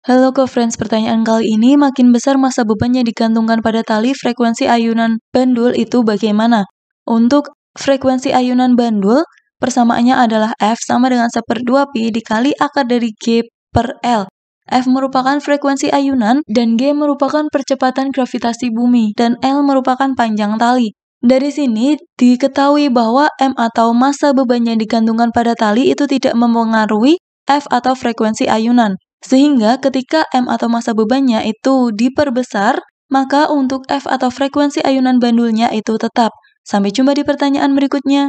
Halo co-friends, pertanyaan kali ini makin besar masa beban yang digantungkan pada tali frekuensi ayunan bandul itu bagaimana? Untuk frekuensi ayunan bandul, persamaannya adalah F sama dengan 1 per 2Pi dikali akar dari G per L. F merupakan frekuensi ayunan dan G merupakan percepatan gravitasi bumi dan L merupakan panjang tali. Dari sini diketahui bahwa M atau masa beban yang digantungkan pada tali itu tidak mempengaruhi F atau frekuensi ayunan. Sehingga ketika M atau masa bebannya itu diperbesar, maka untuk F atau frekuensi ayunan bandulnya itu tetap. Sampai jumpa di pertanyaan berikutnya.